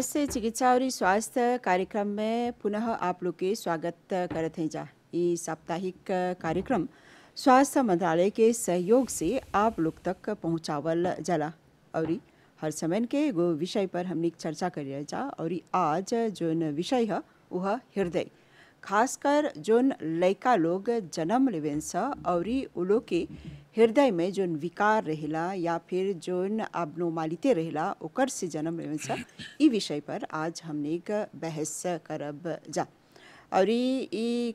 नमस्ते चिकित्सा और स्वास्थ्य कार्यक्रम में पुनः आप लोग के स्वागत करते हैं जा ये साप्ताहिक कार्यक्रम स्वास्थ्य मंत्रालय के सहयोग से आप लोग तक पहुँचावल जला और हर समय के एगो विषय पर हमने चर्चा कर जा और आज जो विषय है वह हृदय खासकर जोन लैका लोग जन्म लेवन स और लोग के हृदय में जोन विकार रहेला या फिर जोन अबनोमालिते रहेला ओकर से जन्म लेवन से विषय पर आज हमने एक बहस करब जा और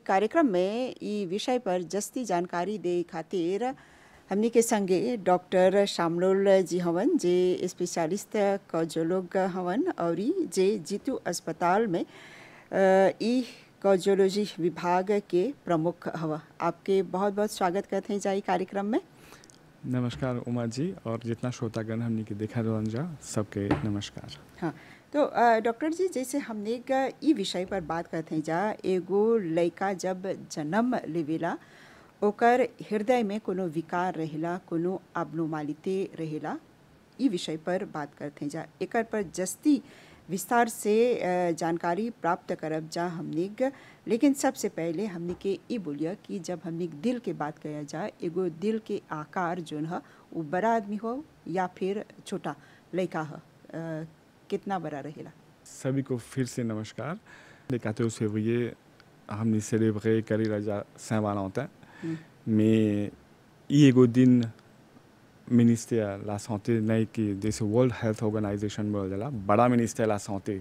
कार्यक्रम में इ विषय पर जस्ती जानकारी दे खातिर हमने के संगे डॉक्टर शामलोल जी हवन जे स्पेशलिस्ट कॉजोलोग हवन और जे जीतू अस्पताल में ई कॉजियोलॉजी विभाग के प्रमुख हवा आपके बहुत बहुत स्वागत करते हैं जाई कार्यक्रम में नमस्कार उमा जी और जितना श्रोतागण हमने की देखा रोजा सबके नमस्कार हाँ तो डॉक्टर जी जैसे हमने ई विषय पर बात करते हैं जा एगो लड़का जब जन्म लेवेला ओकर हृदय में कोनो विकार रहेला कोनो अबनोमालिते रहेला ई विषय पर बात करते हैं जा एक पर जस्ती विस्तार से जानकारी प्राप्त करब जा हमने लेकिन सबसे पहले हमने के ई बोलिया कि जब हमने दिल के बात किया जाए एगो दिल के आकार जो है वो बड़ा आदमी हो या फिर छोटा लड़का हो कितना बड़ा रहेगा सभी को फिर से नमस्कार देखाते उसे वो ये हम सेलेब्रे करी रजा सहवाना होता है मैं ये एगो दिन Ministério ला सौते नहीं कि जैसे वर्ल्ड हेल्थ ऑर्गेनाइजेशन बोल जाला बड़ा मिनिस्टर ला सौते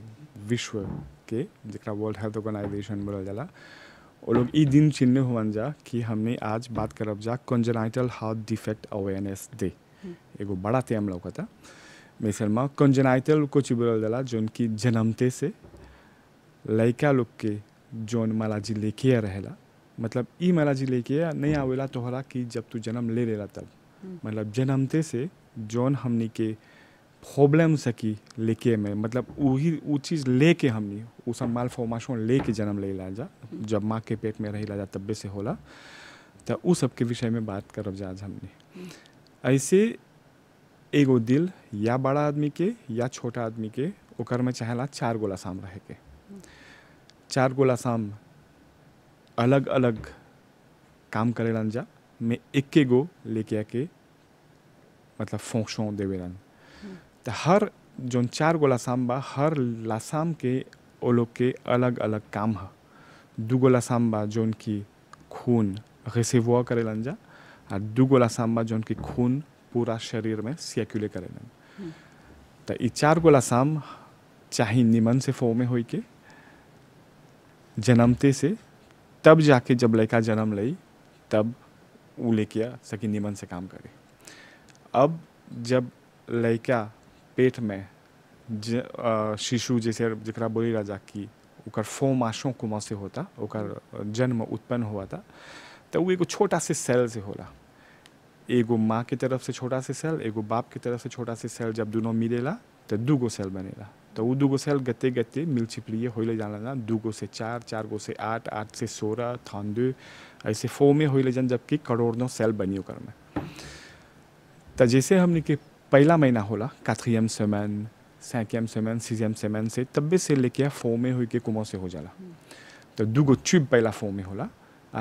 विश्व के जरा वर्ल्ड हेल्थ ऑर्गेनाइजेशन बोल जाला वो लोग ई दिन चिन्ह हुआ जा कि हमने आज बात करब जा congenital heart defect awareness day एगो बड़ा तेम लौकता मिसल में को ची बोल जाला जोन की जन्मते से लड़का लोग के जोन मालाजी लेके रहेला मतलब ई मालाजी लेके नहीं आवेला तोहरा कि जब तू जन्म ले लेला तब हम्म। मतलब जन्मते से जौन हमने के प्रॉब्लम सकी लेके में मतलब वही वो चीज़ लेके हमने उस माल फॉर्माशन के जन्म ले ला जा हम्म। जब माँ के पेट में रही ला जा तब्बे से होला तो उस सब के विषय में बात करब जा हमने हम्म। ऐसे एगो दिल या बड़ा आदमी के या छोटा आदमी के ओकर में चाहेला चार गोला शाम रह के चार गोला शाम अलग अलग काम करेलन जा में एक गो लेके आके मतलब फोंशों देवेलन तो हर जो चार गो लसाम बा हर लसाम के ओ लोग के अलग अलग काम है दूगो लसाम बा जो उनकी खून करे करेलन जा और दूगो लसाम बा जो उनकी खून पूरा शरीर में सर्क्यूले करेलन तो ये चार गो लसाम चाहे निमन से फो में हो के जन्मते से तब जाके जब लड़का जन्म लई तब आ सकी निमन से काम करे अब जब लड़का पेट में ज, आ, शिशु जैसे जरा बोली राजा की ओकर फो मासों कुमा से होता उकर जन्म उत्पन्न हुआ था तो वो एगो छोटा से सेल से होला एगो माँ के तरफ से छोटा से सेल एगो बाप के तरफ से छोटा से सेल जब दोनों मिलेला तो दूगो सेल बनेला तो वो दुगो साल गते गते मिलछिपलिए होइले जान ना दुगो से चार चार गो से आठ आठ से सोलह थानदे ऐसे फो में होइले जान जबकि करोड़ नौ सेल बनी ओकर में तो जैसे हमने के पहला महीना होला कथियम सेमैन सैकियम सेमैन सीजियम सेमैन से तब्बे से लेके फो में के कुमो से हो जाला तो दूगो चिप पहला फो में होला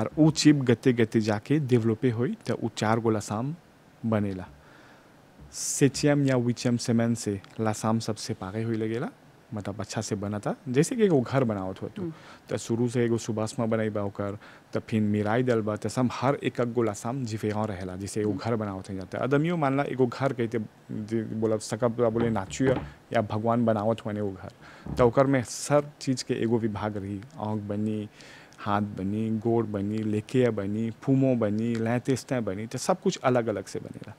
और वो चिप गते गते जाके डेवलपे हुई तो चार गोला शाम बनेला सेचियम या विचियम सीमेंट से लसाम सब से पागे हुई लगेला मतलब अच्छा से बना था जैसे कि एगो घर बनावत हो तू हम्म। तो शुरू से एगो सुबासमा बनाई बा ओकर तो फिर मिराई दल बा तो सब हर एक गो लसाम जिफेगा रहेला जैसे एगो घर बनावत है जाता अदमियों मानला एगो घर कहते बोला सकब बोले नाचू या भगवान बनावत ने वो घर तो में सर चीज़ के एगो विभाग रही आँख बनी हाथ बनी गोड़ बनी लेके बनी फूमो बनी लैतेस्तें बनी तो सब कुछ अलग अलग से बनेला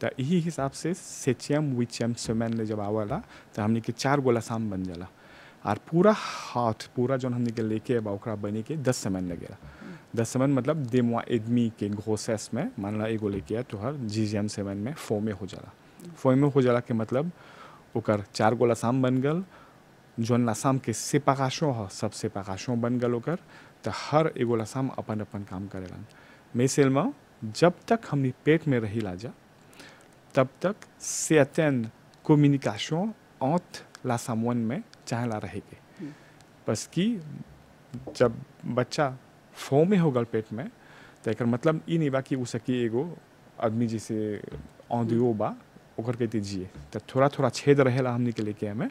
तो यही हिसाब से सेचियम विचियम सेमेन ले जब आवेला तो हमने के चार गोला शाम बन जाला और पूरा हाथ पूरा जो हमने के लेके अब बने के दस सेमेन लगेगा दस सेमेन मतलब देमुआ एदमी के घोसेस में मान ला एगो लेके तो हर एम सेमेन में फोमे हो जाला फोमे हो जाला के मतलब ओकर चार गोला शाम बन गल जौन लसाम के सिपाकाशों हो सब सिपाकाशों बन गल ओकर तो हर एगो लसाम अपन अपन काम करेला मेसेल में जब तक हमने पेट में रही जा तब तक सर्टेन कम्युनिकेशन ऑत ला सामवन में चाहे ला रहेगी बस कि जब बच्चा फॉर्म में होगा पेट में तो एक मतलब ये नहीं बा कि उ सकी एगो आदमी जैसे औंधियो hmm. बा ओकर कहते जिए तो थोड़ा थोड़ा छेद रहेला हमने के लेके हमें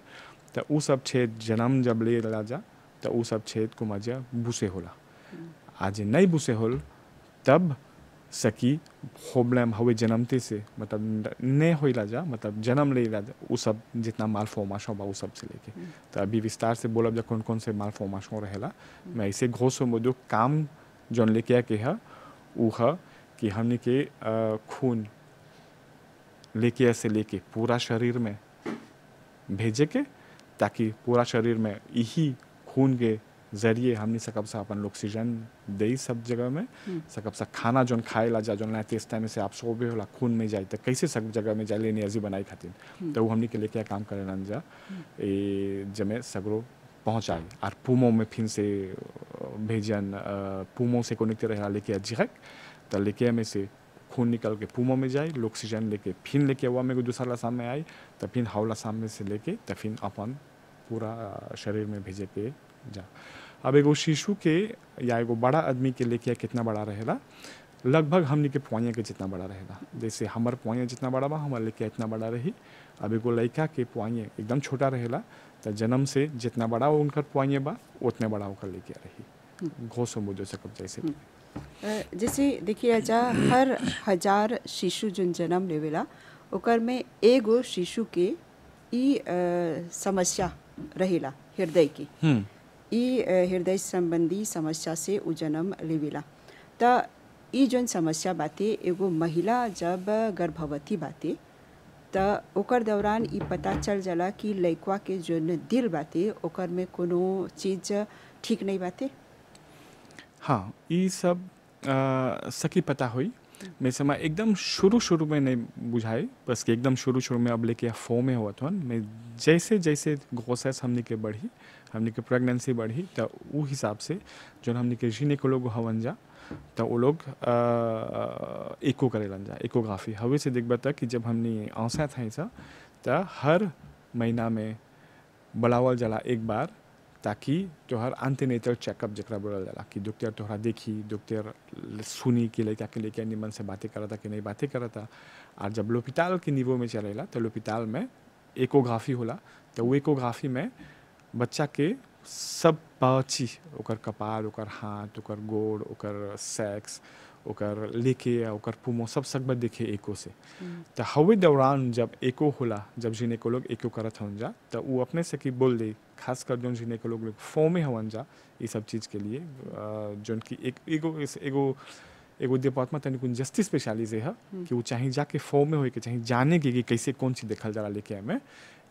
तो उ सब छेद जन्म जब ले ला जा तो उ सब छेद को मजा बुसे होला hmm. आज नहीं बुसे होल तब सकी प्रॉब्लम हवे जन्मते से मतलब नहीं हो जा मतलब जन्म ले जा वो सब जितना माल फॉर्माशन बा सब से लेके हम्म। तो अभी विस्तार से बोलब जा कौन कौन से माल फॉर्माशन रहेला हम्म। मैं इसे घोष हो जो काम जन लेके के है ऊ है कि हमने के खून लेके से लेके पूरा शरीर में भेजे के ताकि पूरा शरीर में यही खून के ज़रिए हमनी सकब सा अपन ऑक्सीजन दे सब जगह में हम्म। सकब सा खाना जो खाए ला जा जौन तेज टाइम से आप सोबे होला खून में जाए तो कैसे सब जगह में जाए एनर्जी बनाए खातिर हम्म। तो हमने के लेके काम करे जा हम्म। ए जमे सगरो पहुँचाए और पुमो में फिर से भेजन पुमो से कोनिक रहा लेके अजीहक तो लेके में से खून निकल के पुमो में जाए ऑक्सीजन लेके फिर लेके हुआ में दूसरा लसाम में आई तो फिर लसाम में से लेके तो फिर अपन पूरा शरीर में भेजे के जा अब एगो शिशु के या एगो बड़ा आदमी के लेके कितना बड़ा रहेला लगभग हमने के पोइया के जितना बड़ा रहेला जैसे हमार पोइया जितना बड़ा बा हमारे लेके इतना बड़ा रही अब एगो लड़का के पोइया एकदम छोटा रहे तो जन्म से जितना बड़ा हो पोइया बा उतने बड़ा होकर लेके रही हम्म। घोषो मुझे सकब जैसे हम्म। जैसे देखिए अच्छा हर हजार शिशु जो जन्म लेवेला ओकर में एगो शिशु के ई समस्या रहेला हृदय की हम्म। ई हृदय संबंधी समस्या से उ जन्म लेवेला त ई जन समस्या बाते एगो महिला जब गर्भवती बाते त ओकर दौरान ई पता चल जाला कि लैकवा के जो दिल बाते ओकर में कोनो चीज़ ठीक नहीं बाते हाँ ई सब आ, सकी पता हुई मैं मैं एकदम शुरू शुरू में नहीं बुझाई बस कि एकदम शुरू शुरू में अब लेके फो में हुआ था मैं जैसे जैसे प्रोसेस हमने के बढ़ी हमने के प्रेगनेंसी बढ़ी तो वो हिसाब से जो हमने के जीने को लोग हवन जा तो वो लोग एको लन जा एकोग्राफी हवे से देख बता कि जब हमने आंसा था ऐसा तो हर महीना में बलावल जला एक बार ताकि तोहर अंतनेतल चेकअप जरा बोल जाला कि डॉक्टर तोहरा देखी डॉक्टर सुनी कि लड़का के लेके निमन से बातें था कि नहीं बातें था और जब लोपिताल के निवो में चलेला तो लोपिताल में एकोग्राफी होला तो वो एकोग्राफी में बच्चा के सब पाची ओकर कपार ओकर हाथ ओकर गोड़ ओकर सेक्स ओकर लेके या ओकर पुमो सब सगब देखे एको से हम्म। तो हवे दौरान जब एको होला जब जिनेकोलोग एको करत हवन जा त वो अपने से कि बोल दे खास कर जोन जिनेकोलोग लोग फॉर्म में हवन जा ये सब चीज़ के लिए जोन की एक एगो एगो एगो देपात्मा तनिक जस्टिस स्पेशलिज है हम्म। कि वो चाहे जाके फॉर्म में हो के चाहे जाने के कि कैसे कौन चीज देखल रहा लेके में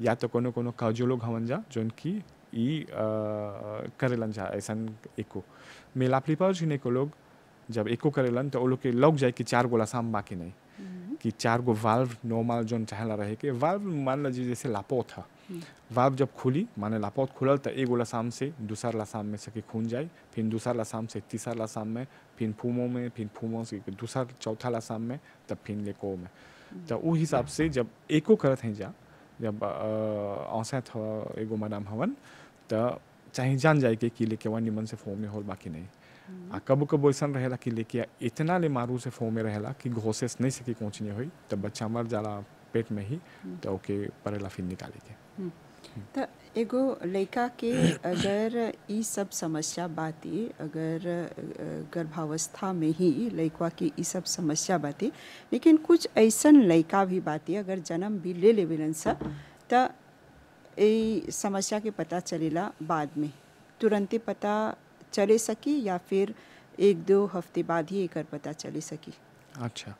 या तो कोनो कोनो काजो लोग हवन जा जोन की ई करेलन जा ऐसा एको मेलापलीपर जिनेकोलोग लोग जब एको करेलन तो लोग के लग जाए हम्म। कि चार गो लसाम बाकी नहीं कि चार गो वाल्व नॉर्मल जो चाहला रहे के वाल्व मान लीजिए जैसे लापोत है वाल्व हम्म। जब खुली माने लापौत खुलल तो एगो लसाम से दूसर लसाम में सके खून जाए फिर दूसर लसाम से तीसर लसाम में फिर फूमो में फिर फूमो से दूसर चौथा लसाम में तब फिर लेको में हम्म। तो वो हिसाब से जब एको करत हैं जा जब औसत एगो मैडम हवन तो चाहे जान जाए कि लेके वन निमन से फोम में होल बाकी नहीं आ कबो कबो ऐसा रहेला कि लेके इतना ले मारू से फोमे में रहेला कि घोसेस नहीं सकी कोचनी हुई तब बच्चा मर जाला पेट में ही हम्म। तो ओके परेला फिर निकाले के तो एगो लड़का के अगर ये सब समस्या बाती अगर गर्भावस्था में ही लड़का के ये सब समस्या बाती लेकिन कुछ ऐसा लड़का भी बाती अगर जन्म भी ले लेवेलन सब तो समस्या के पता चलेला बाद में तुरंत पता चले सकी या फिर एक दो हफ्ते बाद ही एक पता चले सकी अच्छा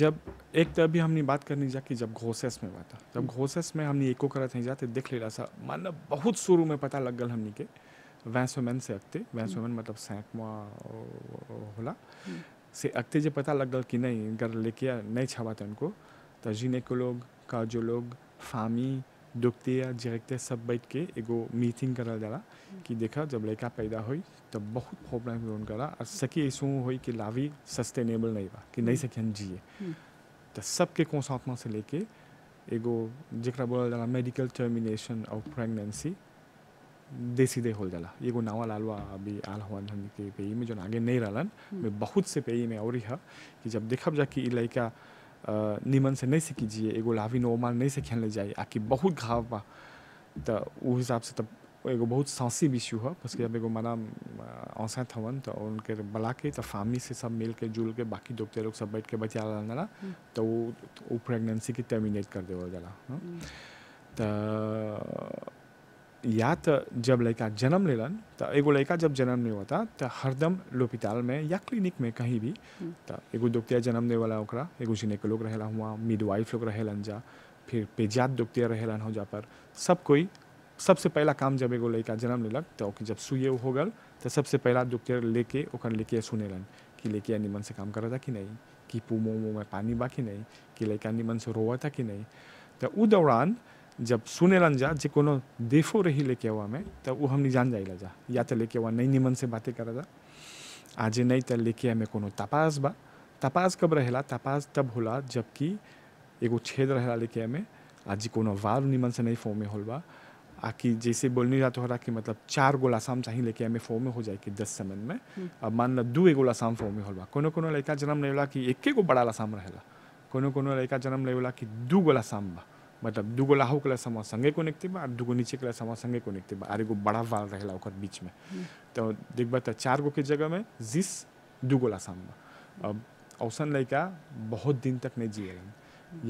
जब एक तो अभी हमने बात करनी जा कि जब घोसेस में हुआ था जब हम्म। घोसेस में हमने एको करा थे जाते दिख लेला सा मतलब बहुत शुरू में पता लग गल हमने के वैंस से अगते हम्म। वैंस मतलब सैकवा होला हम्म। से अगते जब पता लग गल कि नहीं अगर लेके नहीं छावा उनको तो जीने लोग का जो लोग फामी डॉक्टर या डायरेक्टर सब बैठ के एगो मीटिंग करल जाला कि देखा जब लड़का पैदा हुई तो बहुत प्रॉब्लम उनका करा और ऐसा ऐसो हुई कि लावी सस्टेनेबल नहीं बा कि नहीं हम्म। सके हम जिए हम्म। तो सबके कौसात्मा से लेके एगो जरा बोल जाला मेडिकल टर्मिनेशन ऑफ प्रेगनेंसी दे सीधे हो जाला एगो नावा लालवा अभी आल हुआ हमनी के पेई में जो आगे नहीं रहलन हम्म। में बहुत से पेई में और है कि जब देखब जा कि लड़का निमन से नहीं सीखीजिए कीजिए एगो लावी नोमान नहीं से ले जाइए आकि बहुत घाव बा तो वो हिसाब से तब एगो बहुत सांसी इश्यू है बस जब एगो मना औसत हवन तो उनके बला के तो फैमिली से सब मिल के जुल के बाकी डॉक्टर लोग सब बैठ हम्म। के बचा ना तो वो वो प्रेगनेंसी की टर्मिनेट कर देवल जाला तो या तो जब लड़का जन्म लेलन तो एगो लड़का जब जन्म नहीं होता तो हरदम लोपिताल में या क्लिनिक में कहीं भी हम्म। तो एगो दोक्तिया जन्म दे वाला ओकरा एगो जिने के लोग रहेला हुआ मिडवाइफ लोग रहेलन जा फिर पेजात दोक्तिया रहेलन हो जा पर सब कोई सबसे पहला काम जब एगो लड़का जन्म लेलक तो जब सुइए हो गल तो सबसे पहला दोक्तिया लेके ओकर लेके सुनेलन कि लेके निमन से काम करता कि नहीं कि पुमो में पानी बा कि नहीं कि लड़का निमन से रोवा था कि नहीं तो उ दौरान जब सुनेलन जा जो कोनो देफो रही लेके आवा में तब वो नहीं जान जाइला जा या तो लेके आवा नई निमन से बातें करा जा आज नहीं तो लेके आए में कोनो तपास बा तपास कब रहेला तपास तब होला जबकि एगो छेद रहेला लेके आए में आज कोनो वार निमन से नहीं फॉर्म में होल बा आकि जैसे बोलने जाते हो रहा कि मतलब चार गोला शाम चाहिए लेके हमें फॉर्म में हो जाए कि दस समय में हम्म। अब मान लो दू एगो लसाम फॉर्म में होला कोनो कोनो लड़का जन्म लेवला कि एक गो बड़ा लसाम रहेला कोनो कोनो लड़का जन्म लेवला कि दू गो लसाम बा मतलब दूगो लाहौ के समाज संगे को निकते बा दुगो नीचे के समाज संगे को निकते बा आरे एगो बड़ा वाल रहेला ओकर बीच में तो देखबा तो चार गो के जगह में जिस दुगो ला बा अब औसन लड़का बहुत दिन तक नहीं जिए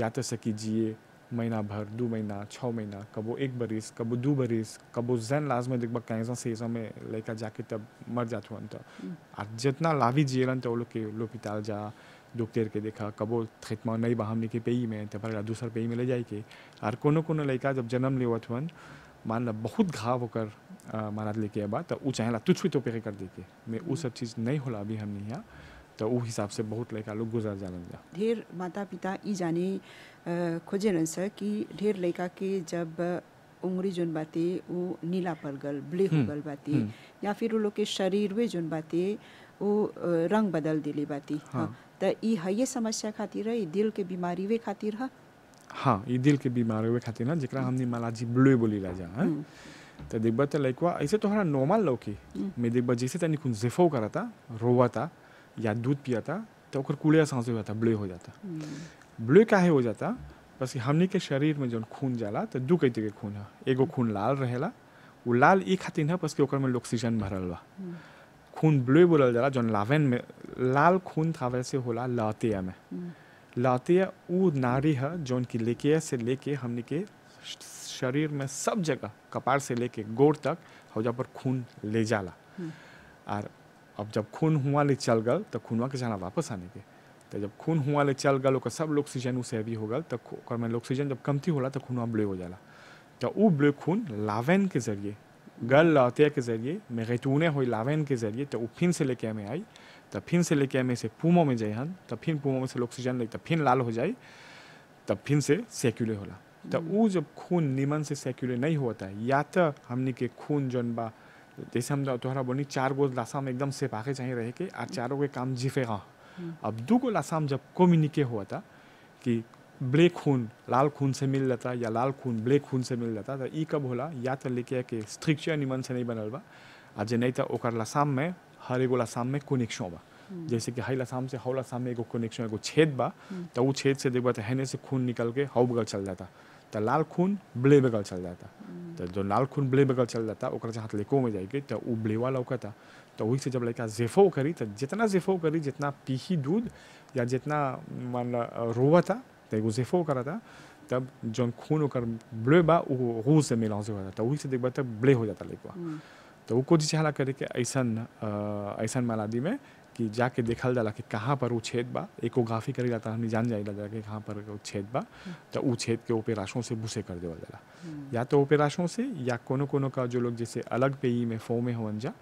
या तो सकी जिए महीना भर दू महीना छः महीना कबो एक बरिस कबो दू बरिस कबो जैन लाज में देखबा कैसा सेजा में लड़का जाके तब मर जात हुआ तो हम्म। जितना लावी जियलन तो वो लोग के लोपिताल जा जोगतेर के देखा कबो थेतमा नई बाहमनी के पेई में तबार दूसर पेई में ले जाए के आर कोनो कोनो लड़का जब जन्म लेवत वन मान ला बहुत घाव होकर माना लेके अब तो ऊ चाहेला तुछ भी तो पे कर दे के मैं वो सब चीज़ नहीं होला अभी हमने यहाँ तो ऊ हिसाब से बहुत लड़का लोग गुजार जाने जा ढेर माता पिता ई जाने खोजे ढेर लड़का के जब उंगरी जोन बाते वो नीला पड़ गल ब्ले हो हम्म, गल बाते हम्म। फिर वो लोग के शरीर में जोन बाते वो रंग बदल दिले बाती हाँ।, हाँ। त तो ई हये समस्या खातिर ई दिल के बीमारी वे खातिर है हाँ ये दिल के बीमारी वे खातिर ना जरा हम मालाजी ब्लू बोली राजा है हम्म। तो देखबा तो लाइक ऐसे तो हरा नॉर्मल लौकी हम्म। मैं देखबा जैसे तनी कुछ जेफो करा था रोवा था या दूध पिया था तो ओकर कूड़िया सांस हो जाता ब्लू हो जाता हम्म। ब्लू काहे हो जाता बस हमने के शरीर में जो खून जाला तो दू कैते के खून है एगो खून लाल रहेला वो लाल ये खातिर है बस कि ओकर में ऑक्सीजन भरल बा खून ब्लू बोल जाला जो लावेन में लाल खून थावे से होला लातिया में लातिया ऊ नारी है जो उनकी लेके से लेके हमने के शरीर में सब जगह कपार से लेके गोड़ तक जा पर खून ले जाला और अब जब खून हुआ ले चल गल तो खून के जाना वापस आने के तो जब खून हुआ ले चल गल सब ऑक्सीजन उसे हैवी हो गल तो में ऑक्सीजन जब कमती होला तो खूनवा ब्लू हो जाला तो वो ब्लू खून लावेन के जरिए गर्ल आतिया के ज़रिए मैं गैतून हुई लावेन के ज़रिए तो फिन से लेके हमें आई तब फिन से लेके हमें से पूमो में हन तब फिन पूमो में से ऑक्सीजन ले तब फिन लाल हो जाए तब फिन से सेक्यूले होला तो वो जब खून निमन से सेक्यूले नहीं होता है या तो हमने के खून जोन बा जैसे हम तोहरा बोली चार गो लाशा में एकदम से पाके चाहिए रहे के और चारों के काम जिफेगा अब दो गो लाशा में जब कम्युनिके हुआ था कि ब्लैक खून लाल खून से मिल जाता या लाल खून ब्लैक खून से मिल जाता तो ई कब होला या तो लेके के स्ट्रिक्चर निमन से नहीं बनल बा आ जे नहीं तो लसाम में हर एगो लसाम में कनेक्शन बा हम्म। जैसे कि हई लसाम से हाउ लसाम में एगो कनेक्शन एगो छेद बा हम्म। तो उ छेद से देखा तो हेने से खून निकल के हौ बगल चल जाता तो लाल खून ब्ले बगल चल जाता हम्म। तो जो लाल खून ब्ले बगल चल जाता ओकर हाथ लेको में जाएगी तो वो ब्लेवा लौकता तो वही से जब लड़का जेफो करी तो जितना जेफो करी जितना पीही दूध या जितना मान रोवा था Josefo करा था तब जौन खून ओकर ब्ले बा वो रूह से मिलाव से हो जाता वही से देखबा तब ब्ले हो जाता लेकुआ तो वो कोशिश चाहला करे कि ऐसन ऐसा मालादी में कि जाके देखल जाला कि कहाँ पर वो छेद बा एकोग्राफी करल जाता हमने जान जाइला जाके कहाँ पर वो छेद बा तो वो छेद के ओपे राशों से भूसे कर देवल जाला या तो ओपे राशों से या कोनो कोनो का जो लोग जैसे अलग पे ही में फो में होवन जा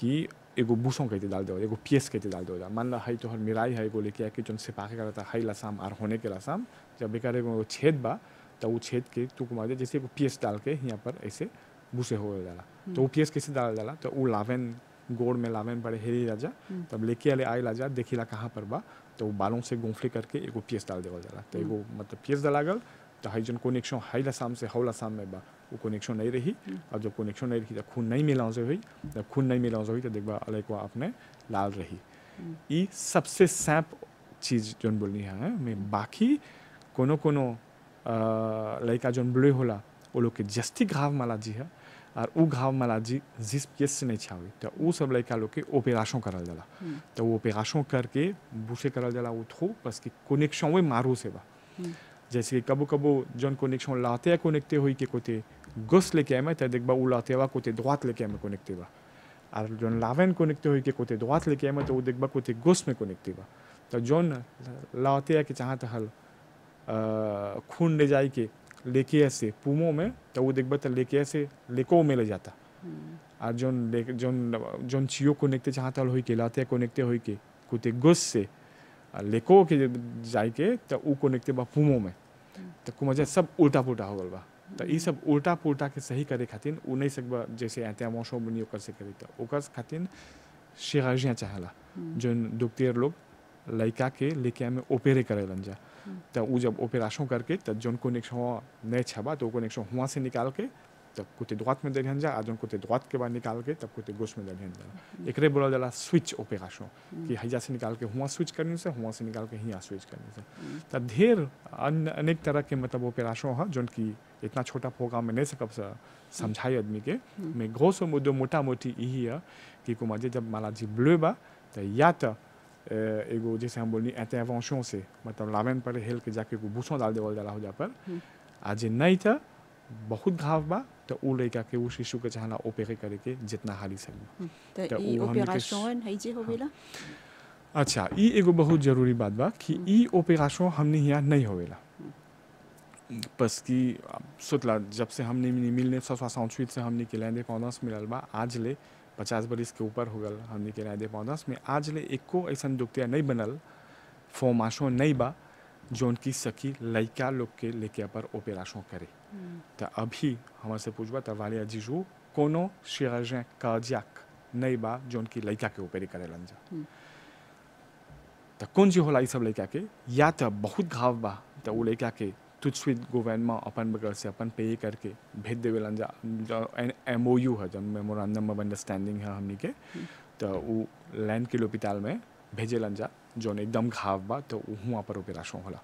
कि एगो बूसों कहते डाल दे एगो पीएस कहते डाल दे मान ला हई तोहर मिराई है एगो लेके आके जो जौन के करता हई लसाम आर होने के लसाम जब बेकार एगो छेद बा तो वो छेद के तू कुमार जैसे एगो पीएस डाल के यहाँ पर ऐसे बूसे हो जाला तो वो पीएस कैसे डाल जाला तो वो लावेन गोड़ में लावेन बड़े हेरी राजा तब लेके आले आए राजा देखी ला कहाँ पर बा तो वो बालों से गुंफली करके एगो पीएस डाल देवल जाला तो एगो मतलब पीएस डाला गल हाइजन कनेक्शन हाइल साम से हाउला साम में बा वो कनेक्शन नहीं रही और हम्म। जब कनेक्शन नहीं रही तो खून नहीं मिलाउज हुई जब खून नहीं मिलाउज हुई तो देखबा अलग को अपने लाल रही ये हम्म। सबसे सैप चीज जोन बोलनी है हाँ, मैं बाकी कोनो कोनो लड़का जोन ब्लू होला वो लोग के जस्ती घाव माला जी है और उ घाव माला जी जिस केस से नहीं छावे तो वो सब लड़का लोग के ओपेराशन करल जाला हम्म। तो वो ओपेराशन करके बूसे करल जाला वो थो बस के कनेक्शन वे मारू से बा जैसे जायखि कबू काबू जन निक्षो लाते को निकते हुई के कोते गस लेके आमे ते तो देख बा उलाते वा कोते दुआत लेके आमे निकते बा और जन लावेन को निकते हुई के कोते दुआत लेके आमे तो वो बा कोते गस में को निकते बा तो जन लाते के चाहत हल खून ले जाए के लेके ऐसे पुमो में तो वो देख बा तो लेके ऐसे लेको में ले जाता हम्म। और जन जन जन चियो निकते चाहत हल हुई के लाते को निकते हुई के कोते गस से लेको के जाके त उ कोनेक्टे बा फूमो में त कुमजा सब उल्टा पुल्टा हो गल बा तो ये सब उल्टा पुल्टा के सही करे खातिर उ नहीं सकबा जैसे ऐतिया मौसम बनी ओकर से करे तो ओकर खातिर शिराजिया चाहला हम्म। जो डॉक्टर लोग लड़का के लेके में ओपेरे करे लन जा तो उ जब ओपेरेशन करके तो जो कनेक्शन नहीं छबा तो कनेक्शन हुआ से निकाल के तब कुछ द्वात में देखन जा आज कुछ द्वात के बाद निकाल के तब कुछ गोश में देखन जा हम्म। एक बोला जाला स्विच ओपेराशन हम्म। कि हैजा से निकाल के हुआ स्विच करने से हुआ से निकाल के हिया स्विच करने से हम्म। तब ढेर अनेक तरह के मतलब ओपेराशन है जो कि इतना छोटा प्रोग्राम में नहीं सकब समझाई आदमी के मैं घोष मुद्दों मोटा मोटी यही है कि कुमार जब माला जी ब्लू बा तो या तो एगो जैसे हम बोलनी इंटरवेंशन से मतलब लावेन पर हेल के जाके एगो बूसों डाल देवल जाला हो जा पर आज नहीं था बहुत घाव बा तो उ लड़का के ऊ शिशु के चाहना ओपेरे करे के जितना हाली सके हम्म, तो, तो है जे होवेला हाँ। अच्छा ई एगो बहुत जरूरी बात बा कि हम्म। ई ऑपरेशन हमने यहाँ नहीं होवेला हम्म। बस कि सोचला जब से हमने मिलने सौ सौ से हमने के लैंदे पौदस मिलल बा आज ले पचास बरिस के ऊपर हो गल हमने के लैंदे पौदस में आज ले एको ऐसा दुखतिया नहीं बनल फोमाशो नहीं बा जो की सखी लड़का लोग के लेके पर ऑपरेशन करे तो अभी हमारे से पूछवा वाले अजीजू कोनो शिराजन कार्डियक नहीं बा जो उनकी लड़का के ऊपर ही करेलन जा तो कौन जी होला सब लड़का के या तो बहुत घाव बा तो वो लड़का के तुच्छित गोवैन में अपन बगल से अपन पे करके भेज देवेलन जा एम यू है जब मेमोरेंडम ऑफ अंडरस्टैंडिंग है हमनी के तो वो लैंड के लोपिताल में भेजेलन जा जो एकदम घाव बा तो वहाँ पर ऑपरेशन होला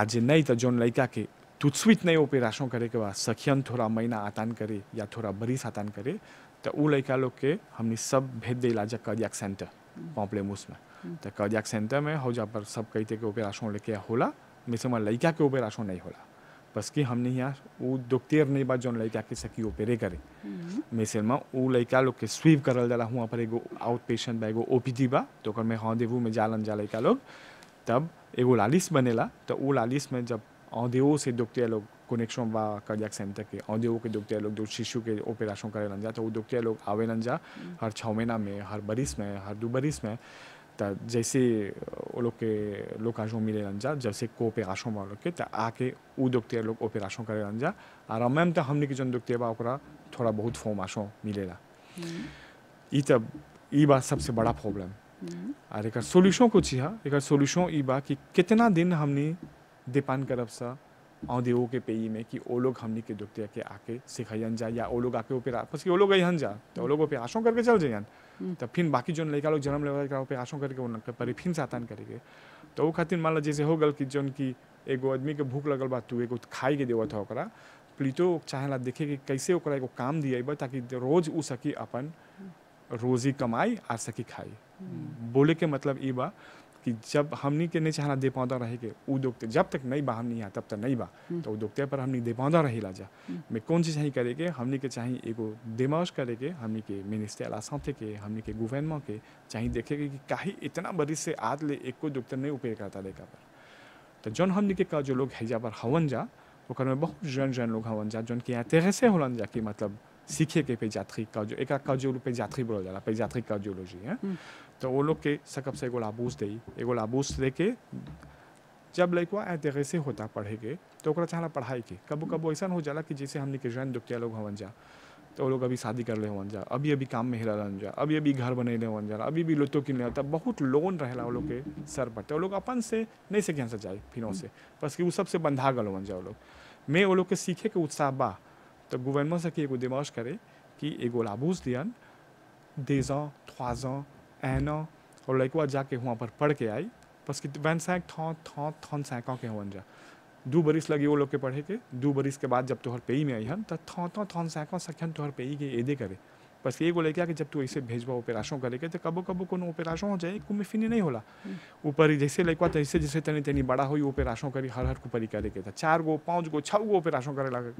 आज नहीं तो जो लड़का के स्वीट नहीं ऑपरेशन करे के बाद सखियन थोड़ा महीना आतान करे या थोड़ा बरिस आतान करे तो उ लड़का लोग के हमने सब भेज दे इलाज कर्जियाक सेंटर पॉम्पलेमूस में हम्म। तो कर्जियाक सेंटर में हो जा पर सब कहते कि ऑपरेशन लेके होला मिसम लड़का के ऑपरेशन नहीं होला बस कि हमने यहाँ वो डॉक्टर नहीं बा जो लड़का के सकी ओपेरे करे मिसल में वो लड़का लोग के स्वीप करल जाला हुआ पर एगो आउट पेशेंट बा एगो ओ बा तो मैं हाँ देवू में जालन जा लड़का लोग तब एगो लालिस बनेला तो वो लालिस में जब addig कनेक्शन वा कर्जाक सेंटर के औदे के दुखते लोग जो शिशु के ऑपरेशन करे लन जा तो दुखते लोग आवे लन जा हर छः महीना में हर बरिस में हर दो बरिस में तो जैसे वो लोग के लोकाजों मिले लन जा जैसे कोऑपरेशन वालों के तो आके वो दुखते लोग ऑपरेशन करे लन जा और हमें तो हमने की जो दुखते बा थोड़ा बहुत फॉर्म आशो मिलेला ई तब ई बात सबसे बड़ा प्रॉब्लम और एक सोल्यूशन कुछ है एक सोल्यूशन ये बात कि कितना दिन हमने देपान करब से आउँदै ओ के पेई में कि वो लोग हमने के दुख के आके सिखाइन जा या वो लोग आके ओपे बस कि वो लोग अहन जा तो वो हम्म। लोग पे आशो करके चल जाइन तो फिर बाकी जो लड़का लोग जन्म लेवल पे आशो करके उनके पर फिर सातान करेंगे तो वो खातिर मान लो जैसे हो गल कि जो कि एगो आदमी के भूख लगल बा तू एगो खाई के देवत है प्लीटो चाहे ला देखे कि कैसे ओकरा एगो काम दिए ताकि रोज उ सकी अपन हम्म। रोजी कमाई आ सकी खाई हम्म। बोले के मतलब ये बा कि जब हमनी के नहीं चाहना दे पाँदा रहे के उद्योग जब तक नहीं बा नहीं आ तब तक नहीं बा हम्म। तो उद्योग पर हमनी दे पाँदा रहे ला जा हम्म। मैं कौन चीज़ नहीं करे के हमनी के चाहिए एगो दिमाश करे के हमनी के मिनिस्टर आ साथे के हमनी के गवर्नमेंट के चाहिए देखे के कि काहे इतना बड़ी से आद ले एको को नहीं उपयोग करता लेकर पर तो हमनी के का जो लोग पर हवन जा में बहुत जन जन लोग हवन जा जौन के यहाँ होलन जा कि मतलब सीखे के पे जात्री का जो एक का जो बोला जाला पे का है हम्म। तो वो लोग के सकब से एगो लाबूस दे एगो लाबूस दे के जब लड़कवा ऐसे होता पढ़े के तो चाहला पढ़ाई के कबो कबो ऐसा हो जाला कि जैसे हमने के जैन दुखिया लोग हवन जा तो वो लोग अभी शादी कर ले हवन जा अभी अभी काम में हिला जा अभी अभी घर बने ले हवन जा अभी भी लोतो किन होता बहुत लोन रहला वो लोग के सर पर तो वो लोग अपन से नहीं से कैंसर जाए फिनों से बस कि वो सबसे बंधा गल हवन जा वो लोग मैं वो लोग के सीखे के उत्साह बा तो गवर्नमेंट से कि एगो दिमाश करे कि एगो लाबूस दियन देजा थ्वाजा एनो और लइकवा जाके वहाँ पर पढ़ के आई बस कि वैन सैक थौ थौ थौन सैकौ के हुन जा दू बरिस लगी वो लोग के पढ़े के दू बरिस के बाद जब तुहर पेई में आई हन तो तब थौ थौ थौन सैकौ सखन तोहर पेई के एदे करे बस एगो क्या कि जब तू ऐसे भेजवा ऑपरेशन करे के तो कबो कबो को ऑपरेशन हो जाए कुमे फिनी नहीं होला हम्म। ऊपर जैसे लड़कुआ तैसे तो जैसे तनी तनी बड़ा होई ऑपरेशन करी हर हर कुपरी करे के तो चार गो पाँच गो छः गो ऑपरेशन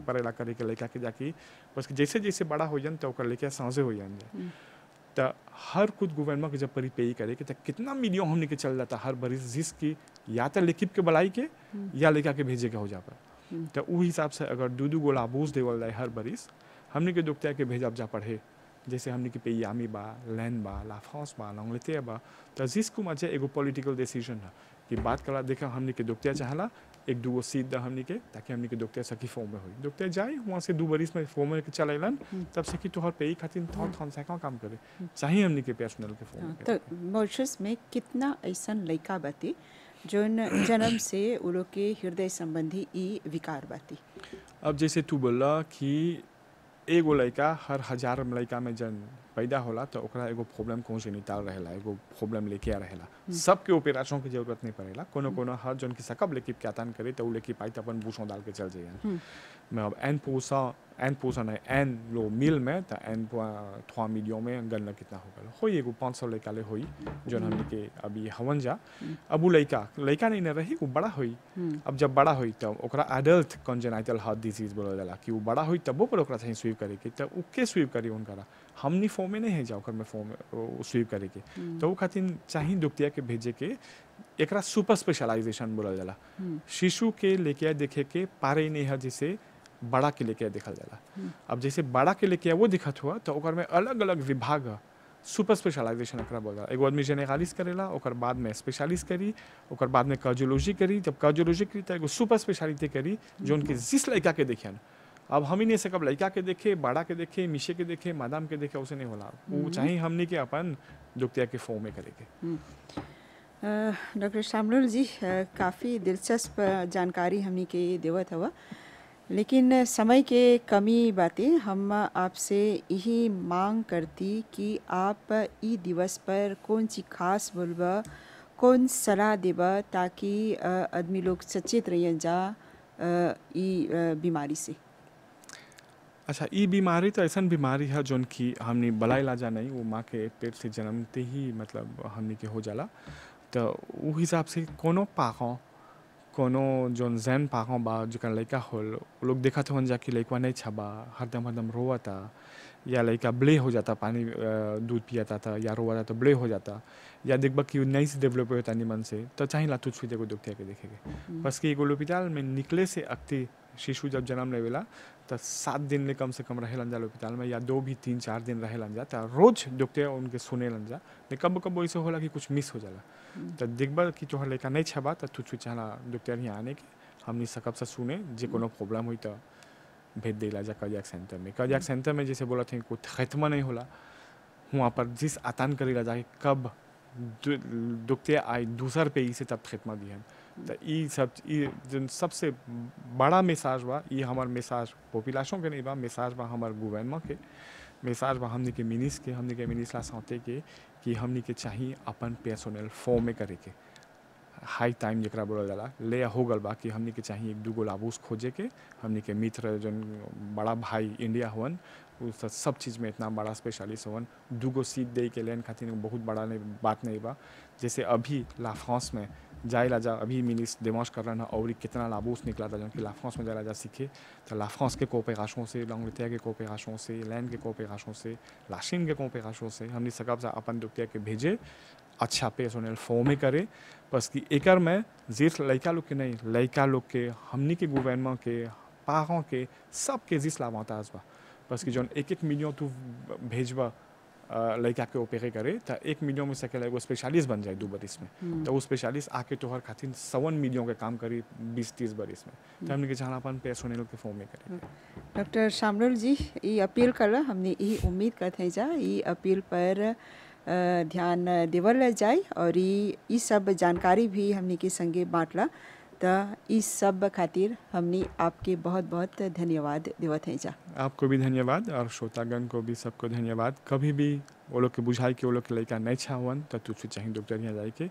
करे ला करे के लड़का के जाके बस जैसे जैसे बड़ा हो जन तो लेके हो जाए हम्म। तो हर कुछ गवर्नमेंट के जब परिपेयी करे कि कितना मीडियो हमने के चल जाता हर बरिस जिस की या तो लिखित के बलाई के हम्म। या लेखा के भेजे के हो जा पर हम्म। तो उस हिसाब से अगर दू दू गोला बोझ देवल जाए हर बरिस हमने के दुखता के भेजब जा पढ़े जैसे हमने के पेयामी बा लैन बा लाफॉस बा लौंगलते बा तो जिसको मजे एगो पॉलिटिकल डिसीजन है कि बात कला देखा हमने के दुखते चाहला एक दूगो सीट दा हमनी के ताकि हमनी के दोखते सकी फॉर्म में हो डॉक्टर जाए वहाँ से दो बरिस में फॉर्म में चल अलन तब से कि तोहर पे ही खातिर थोड़ थोड़ सा काम करे हम्म। चाहिए हमनी के पर्सनल के फॉर्म हाँ, तो मॉरिशस में कितना ऐसा लड़का बाती जो जन्म से वो के हृदय संबंधी ई विकार बाती अब जैसे तू बोला कि एगो लड़का हर हजार लड़का में जन्म पैदा होला तो ओकरा एगो प्रॉब्लम कॉन्जेनिटल रहेला एगो प्रॉब्लम लेके आ रहेला हम्म। सबके ऑपरेशन के जरूरत नहीं पड़ेला कोनो कोनो हर जन की सकब लेके क्यातान करे तो लेके पाई तो अपन बूसों डाल के चल जाइए हम्म। मैं अब एन पोसा एन पोसा नहीं एन लो मिल में तो एन थ्वा मिलियों में गन्ना कितना हो गया हो ये एगो पाँच सौ लड़का ले हो जो हमने के हम्म। अभी हवन जा अब वो लड़का लड़का नहीं रही वो बड़ा हुई अब जब बड़ा हुई तब ओकरा एडल्ट कंजेनाइटल हार्ट डिजीज बोलल जाला कि वो बड़ा हुई वो पर ओकरा सही स्वीप करे के तब वो के स्वीप करे उनका फॉर्म में नहीं जाओ कर फॉर्म स्वीप करे के तो वो खातिर चाहे दुपतिया के भेजे के एक सुपर स्पेशलाइजेशन बोल जाला हम्म। शिशु के लेके देखे के पारे नहीं है जिसे बड़ा के लेके देखल जाला हम्म। अब जैसे बड़ा के लेके वो दिखत हुआ तो में अलग अलग विभाग सुपर स्पेशलाइजेशन एकरा बोला एगो आदमी जेनेरालिस करेला ओकर बाद में स्पेशलिस्ट करी और बाद में कार्डियोलॉजी करी जब कार्डियोलॉजी करी तो एगो सुपर स्पेशलिटी करी जो उनके हम्म। जिस लड़का के देखियन अब हम ही नहीं सकब लड़का के देखे बाड़ा के देखे मिशे के देखे मादाम के देखे उसे नहीं होला वो हम्म। चाहे हमने के अपन जुगतिया के फॉर्म में करेंगे हम्म। डॉक्टर शामलुल जी काफ़ी दिलचस्प जानकारी हमने के देवत हवा लेकिन समय के कमी बातें हम आपसे यही मांग करती कि आप ई दिवस पर कौन सी खास बोलब कौन सलाह देब ताकि आदमी लोग सचेत रहें जा ई बीमारी से अच्छा ये बीमारी तो ऐसा बीमारी है जो कि हमने बला इलाजा नहीं वो माँ के पेट से जन्मते ही मतलब हमने के हो जाला तो वो हिसाब से कोनो पाकों कोनो जो जैन पाकों बा जो लड़का होल वो लोग देखा जा कि लड़का नहीं छबा हरदम हरदम रोआ था या लड़का ब्ले हो जाता पानी दूध पियाता था या रोवा था तो ब्ले हो जाता या देखबा कि नहीं से डेवलप होता मन से तो चाहे ला तुझ देखो दुख के देखेगे हम्म। बस कि एक लोपिताल में निकले से अक्ति शिशु जब जन्म लेवेला तो सात दिन में कम से कम रहे जा अस्पताल में या दो भी तीन चार दिन रहे जा तो रोज डॉक्टर उनके सुने जा ने तो कब कब ऐसे होला कि कुछ मिस हो जाला हम्म। तो दिखबा कि तुहर लड़का नहीं छबा तो तू चाहना डॉक्टर यहाँ आने के हमने सकब से सुने जो को प्रॉब्लम हुई तो भेज दिला जा कजाक सेंटर में कजाक हम्म। सेंटर में जैसे बोला थे कोई खत्मा नहीं होला वहाँ पर जिस आतान करेला जाके कब डॉक्टर आए दूसर पे इसे तब खत्मा दिया तो सब जिन सबसे बड़ा मैसेज बा ये हमार मैसेज पॉपुलेशन के नहीं बा मैसेज बा हमार गवर्नमेंट के मैसेज बा हमने के मिनिस के हमने के मिनिस ला सौते के कि हमने के चाहिए अपन पर्सनल फॉर्म में करे के हाई टाइम जरा बोल जाला ले हो गल बा कि हमने के चाहिए एक दूगो लाबूस खोजे के हमने के मित्र जन बड़ा भाई इंडिया हुन उस सब चीज़ में इतना बड़ा स्पेशलिस्ट हवन दूगो सीट दे के लेन खातिर बहुत बड़ा नहीं बात नहीं बा जैसे अभी लाफ्रांस में जाइला जा अभी मिली दिमाश कर रहा और कितना लाबूस निकला था जो कि लाफ्रांस में जाइला जा सीखे तो लाफ्रांस के कोपेगाशों से लंगलतिया के कोपेगाशों से लैंड के कोपेगाशों से लाशिन के कोपेगाशों से हमने सकब सा अपन दुतिया के भेजे अच्छा पे सोने फॉर्म करे बस कि एकर में जिस लड़का लोग के नहीं लड़का लोग के हमनी के गवर्नमेंट के पाहों के सबके जिस लाभ आता बस कि जो एक एक मिलियन तू तो भेजबा लड़का के ऑपरे करे तो एक मीडियो में सके एगो स्पेशलिस्ट बन जाए दो बरिस में हम्म। तो वो स्पेशलिस्ट आके तोहर खातिर सवन मीडियो के काम करी बीस तीस बरिस में तो हमने के जहाँ अपन पर्सोनल के फॉर्म में करे हम्म। डॉक्टर शामरुल जी ये अपील कर हमने ये उम्मीद करते जा ये अपील पर ध्यान देवल जाए और ये सब जानकारी भी हमने के संगे बांटला तो इस सब खातिर हमने आपके बहुत बहुत धन्यवाद देवत हैं जा आपको भी धन्यवाद और श्रोतागण को भी सबको धन्यवाद कभी भी वो लोग के बुझाए कि वो लोग के लड़का नहीं छा हुआ तो तुझे चाहिए डॉक्टर यहाँ जाए के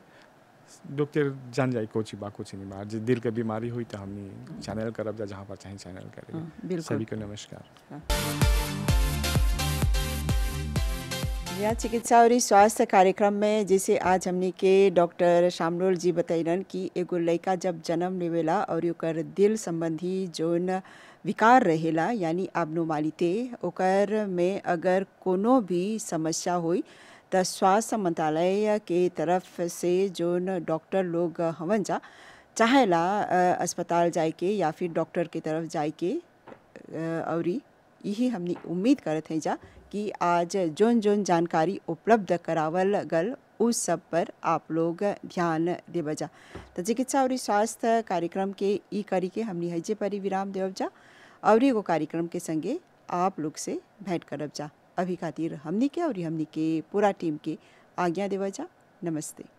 डॉक्टर जान जाए कोची बा कोची नहीं मार दिल के बीमारी हुई तो हमने चैनल करब जा जहाँ पर चाहे चैनल करें हाँ, सभी को नमस्कार हाँ। यह चिकित्सा और स्वास्थ्य कार्यक्रम में जैसे आज हमने के डॉक्टर शामरोल जी बतैलन कि एगो लड़का जब जन्म लेवेला और ओकर दिल संबंधी जोन विकार रहेला यानी आबनोमालिते ओकर में अगर कोनो भी समस्या हुई तो स्वास्थ्य मंत्रालय के तरफ से जोन डॉक्टर लोग हवन जा चाहेला अस्पताल जाए के या फिर डॉक्टर के तरफ जाए के और यही हमने उम्मीद करते हैं जा कि आज जोन जोन जानकारी उपलब्ध करावल गल उस सब पर आप लोग ध्यान देव जा तो चिकित्सा और स्वास्थ्य कार्यक्रम के ई करी के हमने हजे पर ही विराम देव जा और एगो कार्यक्रम के संगे आप लोग से भेंट करब जा अभी खातिर हमने के और हमने के पूरा टीम के आज्ञा देवा जा नमस्ते